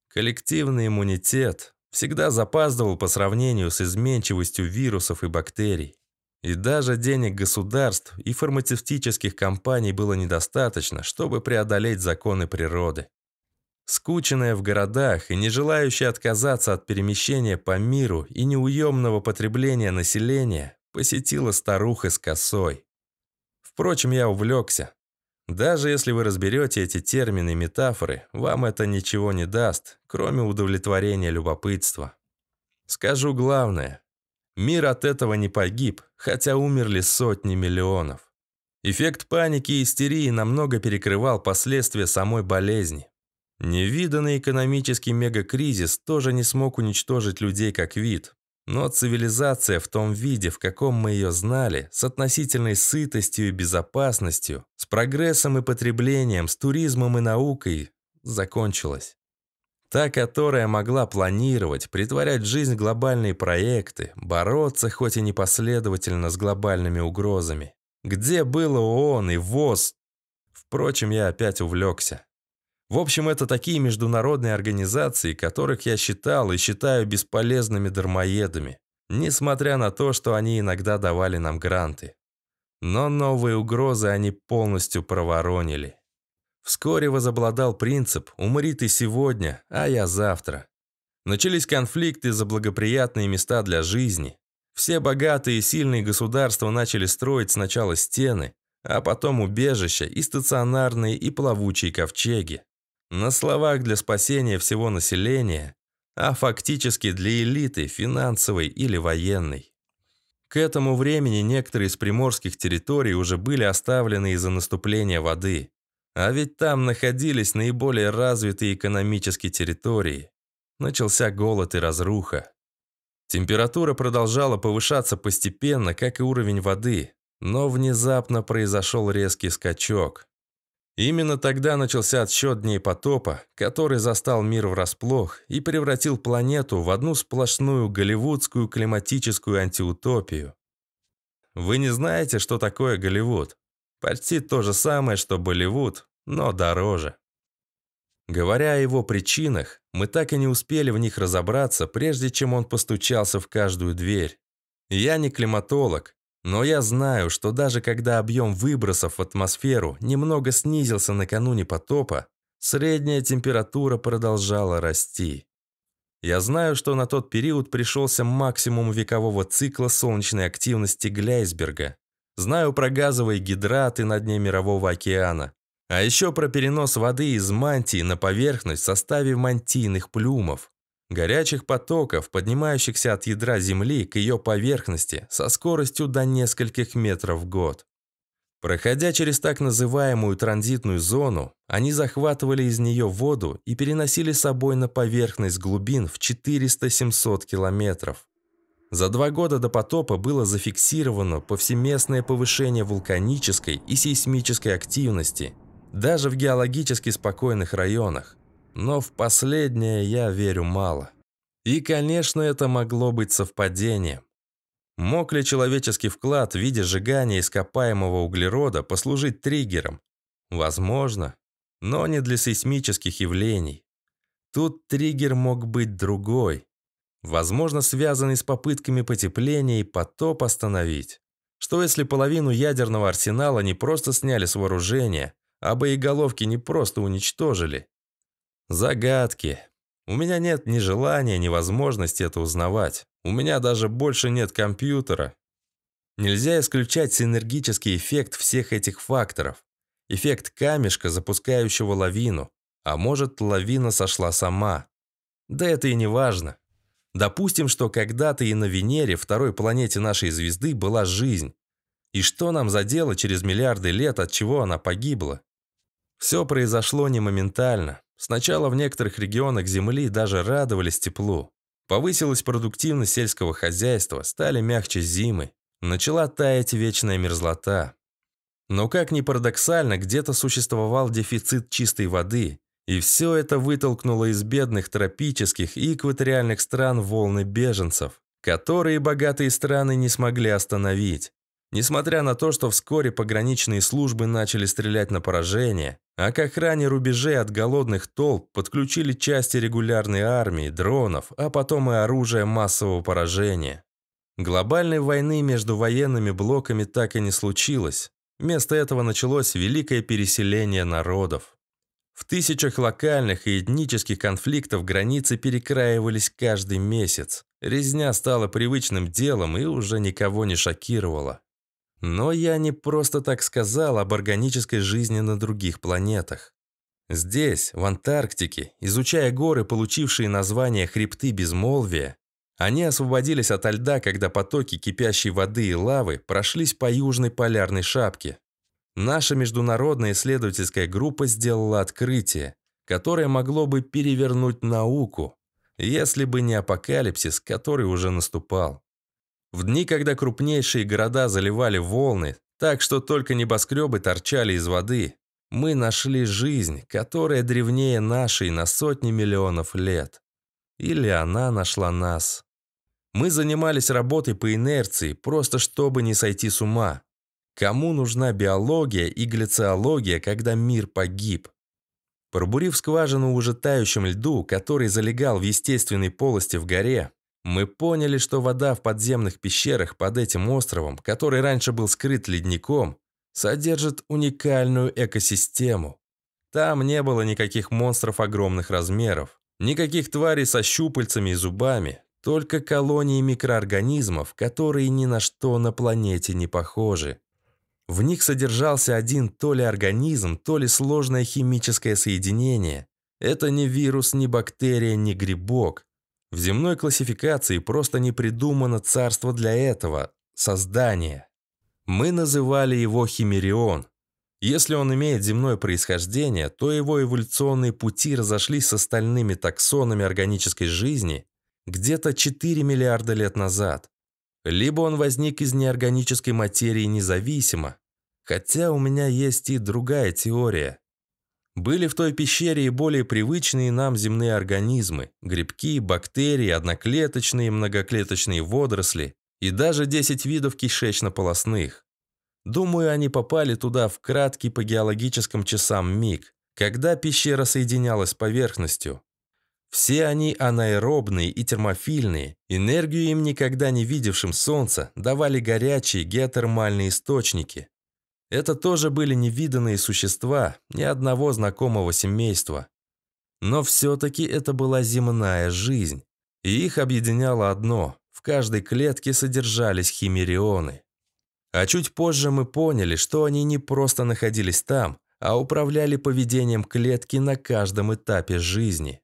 Коллективный иммунитет всегда запаздывал по сравнению с изменчивостью вирусов и бактерий. И даже денег государств и фармацевтических компаний было недостаточно, чтобы преодолеть законы природы. Скученная в городах и не желающая отказаться от перемещения по миру и неуемного потребления населения посетила старуха с косой. Впрочем, я увлекся. Даже если вы разберете эти термины и метафоры, вам это ничего не даст, кроме удовлетворения любопытства. Скажу главное. Мир от этого не погиб, хотя умерли сотни миллионов. Эффект паники и истерии намного перекрывал последствия самой болезни. Невиданный экономический мегакризис тоже не смог уничтожить людей как вид, но цивилизация в том виде, в каком мы ее знали, с относительной сытостью и безопасностью, с прогрессом и потреблением, с туризмом и наукой, закончилась. Та, которая могла планировать, притворять в жизнь глобальные проекты, бороться хоть и непоследовательно с глобальными угрозами. Где было ООН и ВОЗ? Впрочем, я опять увлекся. В общем, это такие международные организации, которых я считал и считаю бесполезными дармоедами, несмотря на то, что они иногда давали нам гранты. Но новые угрозы они полностью проворонили. Вскоре возобладал принцип «умри ты сегодня, а я завтра». Начались конфликты за благоприятные места для жизни. Все богатые и сильные государства начали строить сначала стены, а потом убежища и стационарные и плавучие ковчеги. На словах для спасения всего населения, а фактически для элиты, финансовой или военной. К этому времени некоторые из приморских территорий уже были оставлены из-за наступления воды. А ведь там находились наиболее развитые экономические территории. Начался голод и разруха. Температура продолжала повышаться постепенно, как и уровень воды, но внезапно произошел резкий скачок. Именно тогда начался отсчет дней потопа, который застал мир врасплох и превратил планету в одну сплошную голливудскую климатическую антиутопию. Вы не знаете, что такое Голливуд? Почти то же самое, что Болливуд, но дороже. Говоря о его причинах, мы так и не успели в них разобраться, прежде чем он постучался в каждую дверь. Я не климатолог, но я знаю, что даже когда объем выбросов в атмосферу немного снизился накануне потопа, средняя температура продолжала расти. Я знаю, что на тот период пришелся максимум векового цикла солнечной активности Гляйсберга. Знаю про газовые гидраты на дне Мирового океана. А еще про перенос воды из мантии на поверхность в составе мантийных плюмов горячих потоков, поднимающихся от ядра Земли к ее поверхности со скоростью до нескольких метров в год. Проходя через так называемую транзитную зону, они захватывали из нее воду и переносили с собой на поверхность глубин в 400-700 километров. За два года до потопа было зафиксировано повсеместное повышение вулканической и сейсмической активности, даже в геологически спокойных районах но в последнее я верю мало. И, конечно, это могло быть совпадением. Мог ли человеческий вклад в виде сжигания ископаемого углерода послужить триггером? Возможно, но не для сейсмических явлений. Тут триггер мог быть другой, возможно, связанный с попытками потепления и потоп остановить. Что если половину ядерного арсенала не просто сняли с вооружения, а боеголовки не просто уничтожили, Загадки. У меня нет ни желания, ни возможности это узнавать. У меня даже больше нет компьютера. Нельзя исключать синергический эффект всех этих факторов. Эффект камешка, запускающего лавину. А может, лавина сошла сама. Да это и не важно. Допустим, что когда-то и на Венере, второй планете нашей звезды, была жизнь. И что нам за дело через миллиарды лет, от чего она погибла? Все произошло не моментально. Сначала в некоторых регионах Земли даже радовались теплу. Повысилась продуктивность сельского хозяйства, стали мягче зимы, начала таять вечная мерзлота. Но как ни парадоксально, где-то существовал дефицит чистой воды, и все это вытолкнуло из бедных тропических и экваториальных стран волны беженцев, которые богатые страны не смогли остановить. Несмотря на то, что вскоре пограничные службы начали стрелять на поражение, а к охране рубежей от голодных толп подключили части регулярной армии, дронов, а потом и оружие массового поражения. Глобальной войны между военными блоками так и не случилось. Вместо этого началось великое переселение народов. В тысячах локальных и этнических конфликтов границы перекраивались каждый месяц. Резня стала привычным делом и уже никого не шокировала. Но я не просто так сказал об органической жизни на других планетах. Здесь, в Антарктике, изучая горы, получившие название хребты безмолвия, они освободились от льда, когда потоки кипящей воды и лавы прошлись по южной полярной шапке. Наша международная исследовательская группа сделала открытие, которое могло бы перевернуть науку, если бы не апокалипсис, который уже наступал. В дни, когда крупнейшие города заливали волны, так что только небоскребы торчали из воды, мы нашли жизнь, которая древнее нашей на сотни миллионов лет. Или она нашла нас. Мы занимались работой по инерции, просто чтобы не сойти с ума. Кому нужна биология и глициология, когда мир погиб? Пробурив скважину уже тающим льду, который залегал в естественной полости в горе, мы поняли, что вода в подземных пещерах под этим островом, который раньше был скрыт ледником, содержит уникальную экосистему. Там не было никаких монстров огромных размеров, никаких тварей со щупальцами и зубами, только колонии микроорганизмов, которые ни на что на планете не похожи. В них содержался один то ли организм, то ли сложное химическое соединение. Это не вирус, не бактерия, не грибок. В земной классификации просто не придумано царство для этого – создания. Мы называли его химерион. Если он имеет земное происхождение, то его эволюционные пути разошлись с остальными таксонами органической жизни где-то 4 миллиарда лет назад. Либо он возник из неорганической материи независимо, хотя у меня есть и другая теория – были в той пещере и более привычные нам земные организмы – грибки, бактерии, одноклеточные, многоклеточные водоросли и даже 10 видов кишечно-полосных. Думаю, они попали туда в краткий по геологическим часам миг, когда пещера соединялась с поверхностью. Все они анаэробные и термофильные, энергию им никогда не видевшим солнца давали горячие геотермальные источники. Это тоже были невиданные существа, ни одного знакомого семейства. Но все-таки это была земная жизнь, и их объединяло одно – в каждой клетке содержались химерионы. А чуть позже мы поняли, что они не просто находились там, а управляли поведением клетки на каждом этапе жизни.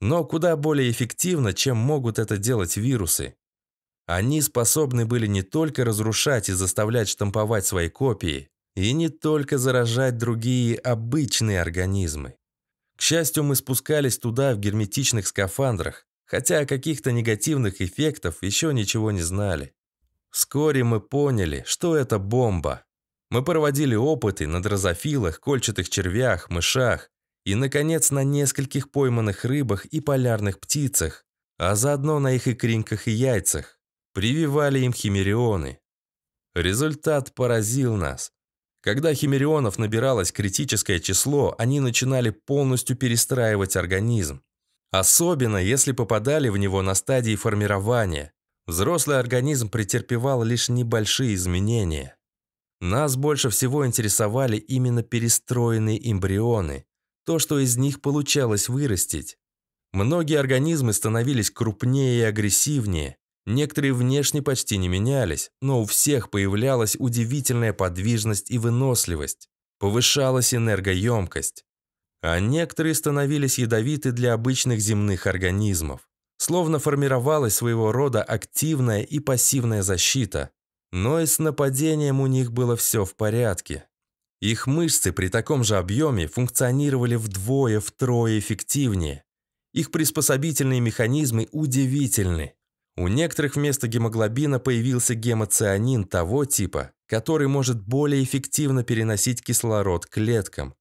Но куда более эффективно, чем могут это делать вирусы. Они способны были не только разрушать и заставлять штамповать свои копии, и не только заражать другие обычные организмы. К счастью, мы спускались туда в герметичных скафандрах, хотя о каких-то негативных эффектов еще ничего не знали. Вскоре мы поняли, что это бомба. Мы проводили опыты на дрозофилах, кольчатых червях, мышах и, наконец, на нескольких пойманных рыбах и полярных птицах, а заодно на их икринках и яйцах. Прививали им химерионы. Результат поразил нас. Когда химерионов набиралось критическое число, они начинали полностью перестраивать организм. Особенно, если попадали в него на стадии формирования. Взрослый организм претерпевал лишь небольшие изменения. Нас больше всего интересовали именно перестроенные эмбрионы, то, что из них получалось вырастить. Многие организмы становились крупнее и агрессивнее, Некоторые внешне почти не менялись, но у всех появлялась удивительная подвижность и выносливость. Повышалась энергоемкость. А некоторые становились ядовиты для обычных земных организмов. Словно формировалась своего рода активная и пассивная защита. Но и с нападением у них было все в порядке. Их мышцы при таком же объеме функционировали вдвое-втрое эффективнее. Их приспособительные механизмы удивительны, у некоторых вместо гемоглобина появился гемоцианин того типа, который может более эффективно переносить кислород к клеткам.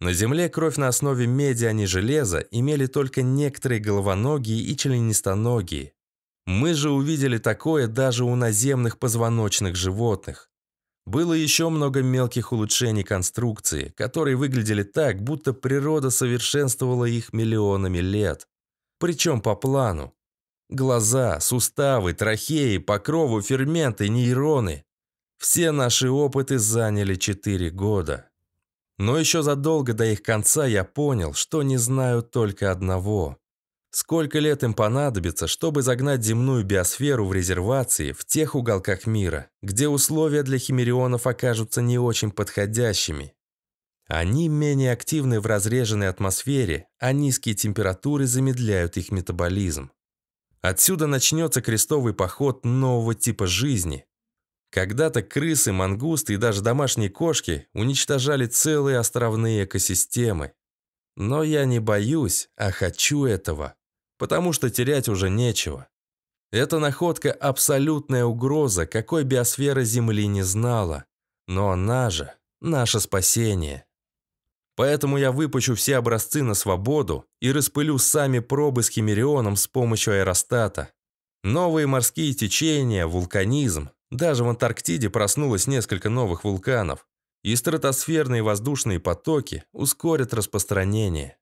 На Земле кровь на основе меди, а не железа, имели только некоторые головоногие и членистоногие. Мы же увидели такое даже у наземных позвоночных животных. Было еще много мелких улучшений конструкции, которые выглядели так, будто природа совершенствовала их миллионами лет. Причем по плану. Глаза, суставы, трахеи, покровы, ферменты, нейроны. Все наши опыты заняли 4 года. Но еще задолго до их конца я понял, что не знаю только одного. Сколько лет им понадобится, чтобы загнать земную биосферу в резервации в тех уголках мира, где условия для химерионов окажутся не очень подходящими. Они менее активны в разреженной атмосфере, а низкие температуры замедляют их метаболизм. Отсюда начнется крестовый поход нового типа жизни. Когда-то крысы, мангусты и даже домашние кошки уничтожали целые островные экосистемы. Но я не боюсь, а хочу этого, потому что терять уже нечего. Эта находка – абсолютная угроза, какой биосфера Земли не знала. Но она же – наше спасение. Поэтому я выпущу все образцы на свободу и распылю сами пробы с химерионом с помощью аэростата. Новые морские течения, вулканизм. Даже в Антарктиде проснулось несколько новых вулканов. И стратосферные воздушные потоки ускорят распространение.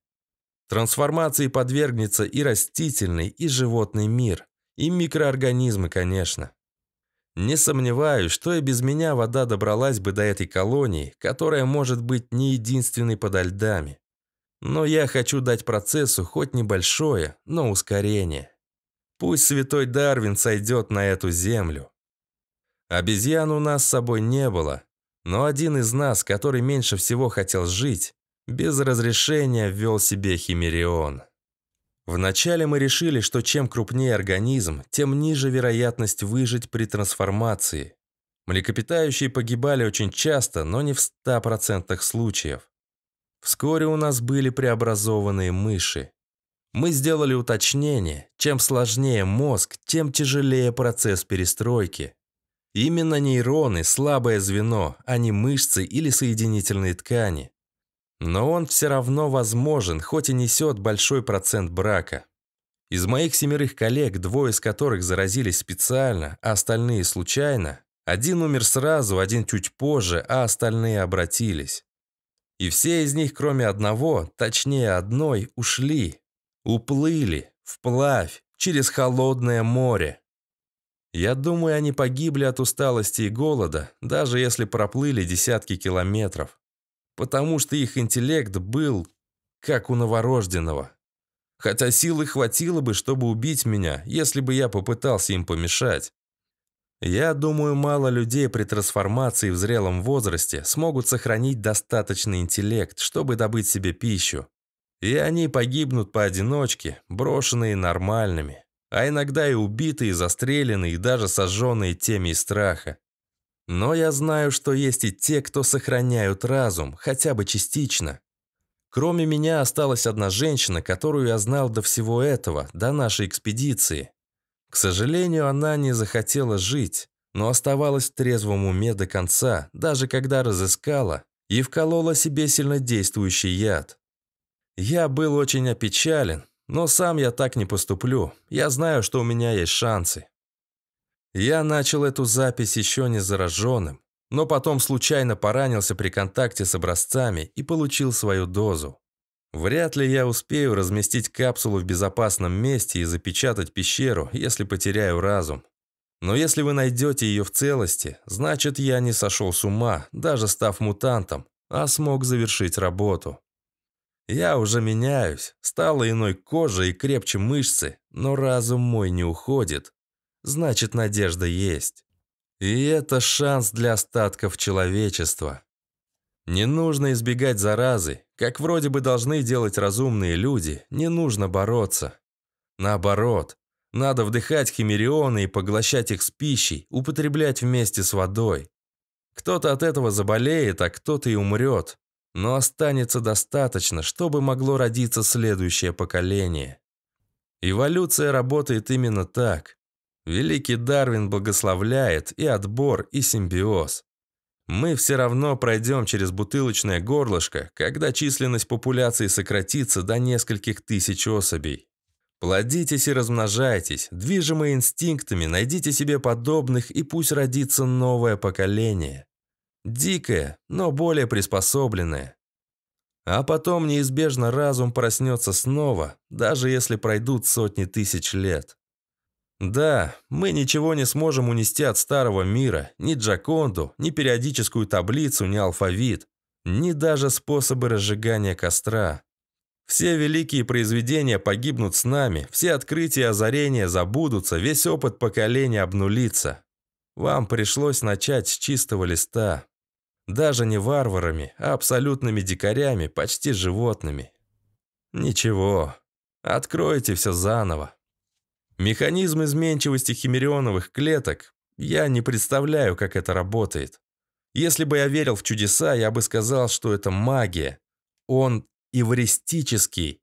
Трансформации подвергнется и растительный, и животный мир. И микроорганизмы, конечно. Не сомневаюсь, что и без меня вода добралась бы до этой колонии, которая может быть не единственной подо льдами. Но я хочу дать процессу хоть небольшое, но ускорение. Пусть святой Дарвин сойдет на эту землю. Обезьян у нас с собой не было, но один из нас, который меньше всего хотел жить, без разрешения ввел себе химерион. Вначале мы решили, что чем крупнее организм, тем ниже вероятность выжить при трансформации. Млекопитающие погибали очень часто, но не в 100% случаев. Вскоре у нас были преобразованные мыши. Мы сделали уточнение, чем сложнее мозг, тем тяжелее процесс перестройки. Именно нейроны – слабое звено, а не мышцы или соединительные ткани. Но он все равно возможен, хоть и несет большой процент брака. Из моих семерых коллег, двое из которых заразились специально, а остальные случайно, один умер сразу, один чуть позже, а остальные обратились. И все из них, кроме одного, точнее одной, ушли. Уплыли, вплавь, через холодное море. Я думаю, они погибли от усталости и голода, даже если проплыли десятки километров потому что их интеллект был как у новорожденного. Хотя силы хватило бы, чтобы убить меня, если бы я попытался им помешать. Я думаю, мало людей при трансформации в зрелом возрасте смогут сохранить достаточный интеллект, чтобы добыть себе пищу. И они погибнут поодиночке, брошенные нормальными, а иногда и убитые, застреленные и даже сожженные теми страха. Но я знаю, что есть и те, кто сохраняют разум, хотя бы частично. Кроме меня осталась одна женщина, которую я знал до всего этого, до нашей экспедиции. К сожалению, она не захотела жить, но оставалась в трезвом уме до конца, даже когда разыскала и вколола себе сильнодействующий яд. Я был очень опечален, но сам я так не поступлю. Я знаю, что у меня есть шансы. Я начал эту запись еще не зараженным, но потом случайно поранился при контакте с образцами и получил свою дозу. Вряд ли я успею разместить капсулу в безопасном месте и запечатать пещеру, если потеряю разум. Но если вы найдете ее в целости, значит, я не сошел с ума, даже став мутантом, а смог завершить работу. Я уже меняюсь, стала иной кожа и крепче мышцы, но разум мой не уходит, значит надежда есть. И это шанс для остатков человечества. Не нужно избегать заразы, как вроде бы должны делать разумные люди, не нужно бороться. Наоборот, надо вдыхать химерионы и поглощать их с пищей, употреблять вместе с водой. Кто-то от этого заболеет, а кто-то и умрет. Но останется достаточно, чтобы могло родиться следующее поколение. Эволюция работает именно так. Великий Дарвин благословляет и отбор, и симбиоз. Мы все равно пройдем через бутылочное горлышко, когда численность популяции сократится до нескольких тысяч особей. Плодитесь и размножайтесь, движимые инстинктами, найдите себе подобных и пусть родится новое поколение. Дикое, но более приспособленное. А потом неизбежно разум проснется снова, даже если пройдут сотни тысяч лет. Да, мы ничего не сможем унести от старого мира, ни джаконду, ни периодическую таблицу, ни алфавит, ни даже способы разжигания костра. Все великие произведения погибнут с нами, все открытия и озарения забудутся, весь опыт поколения обнулится. Вам пришлось начать с чистого листа. Даже не варварами, а абсолютными дикарями, почти животными. Ничего, откройте все заново. Механизм изменчивости химерионовых клеток, я не представляю, как это работает. Если бы я верил в чудеса, я бы сказал, что это магия. Он эвристический.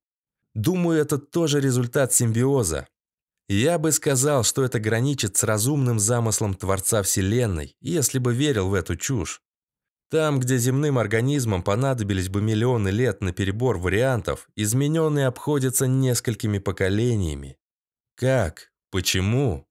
Думаю, это тоже результат симбиоза. Я бы сказал, что это граничит с разумным замыслом Творца Вселенной, если бы верил в эту чушь. Там, где земным организмам понадобились бы миллионы лет на перебор вариантов, измененные обходятся несколькими поколениями. Как? Почему?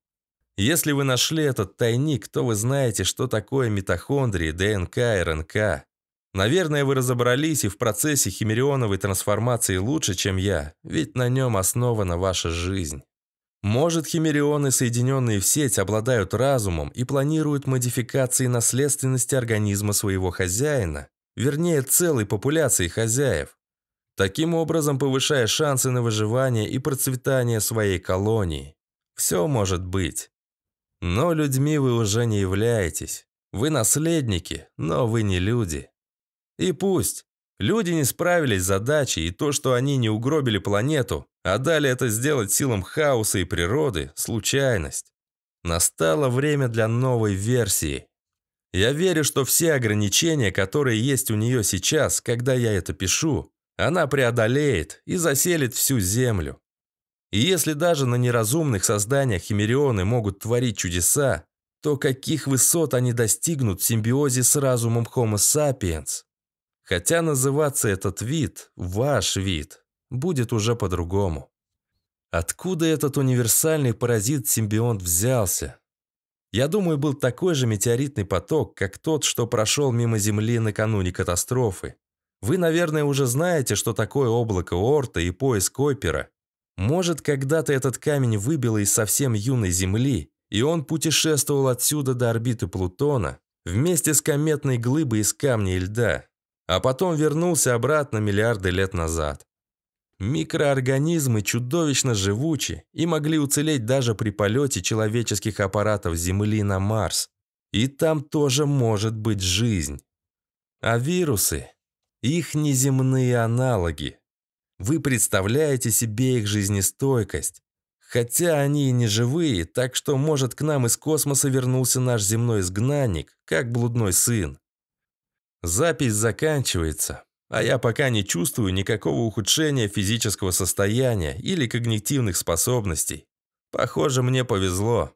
Если вы нашли этот тайник, то вы знаете, что такое митохондрии, ДНК РНК. Наверное, вы разобрались и в процессе химерионовой трансформации лучше, чем я, ведь на нем основана ваша жизнь. Может, химерионы, соединенные в сеть, обладают разумом и планируют модификации наследственности организма своего хозяина, вернее, целой популяции хозяев таким образом повышая шансы на выживание и процветание своей колонии. Все может быть. Но людьми вы уже не являетесь. Вы наследники, но вы не люди. И пусть. Люди не справились с задачей, и то, что они не угробили планету, а дали это сделать силам хаоса и природы – случайность. Настало время для новой версии. Я верю, что все ограничения, которые есть у нее сейчас, когда я это пишу, она преодолеет и заселит всю землю. И если даже на неразумных созданиях химерионы могут творить чудеса, то каких высот они достигнут в симбиозе с разумом Homo sapiens? Хотя называться этот вид, ваш вид, будет уже по-другому. Откуда этот универсальный паразит-симбионт взялся? Я думаю, был такой же метеоритный поток, как тот, что прошел мимо Земли накануне катастрофы, вы, наверное, уже знаете, что такое облако Орта и поиск Опера. Может, когда-то этот камень выбило из совсем юной Земли, и он путешествовал отсюда до орбиты Плутона вместе с кометной глыбой из камня и льда, а потом вернулся обратно миллиарды лет назад. Микроорганизмы чудовищно живучи и могли уцелеть даже при полете человеческих аппаратов Земли на Марс. И там тоже может быть жизнь. А вирусы? Их неземные аналоги. Вы представляете себе их жизнестойкость. Хотя они и не живые, так что, может, к нам из космоса вернулся наш земной изгнанник, как блудной сын. Запись заканчивается, а я пока не чувствую никакого ухудшения физического состояния или когнитивных способностей. Похоже, мне повезло.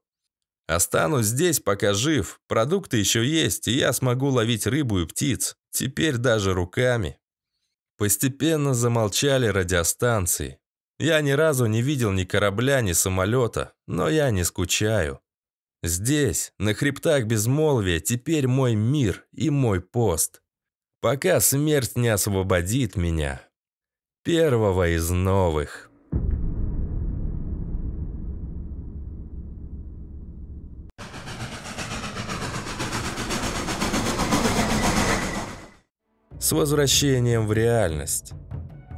Останусь здесь, пока жив. Продукты еще есть, и я смогу ловить рыбу и птиц. Теперь даже руками. Постепенно замолчали радиостанции. Я ни разу не видел ни корабля, ни самолета, но я не скучаю. Здесь, на хребтах безмолвия, теперь мой мир и мой пост. Пока смерть не освободит меня. Первого из новых. с возвращением в реальность.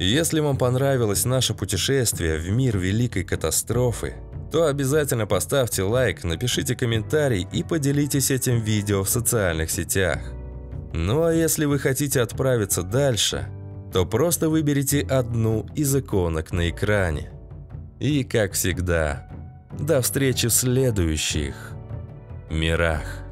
Если вам понравилось наше путешествие в мир великой катастрофы, то обязательно поставьте лайк, напишите комментарий и поделитесь этим видео в социальных сетях. Ну а если вы хотите отправиться дальше, то просто выберите одну из иконок на экране. И как всегда, до встречи в следующих мирах.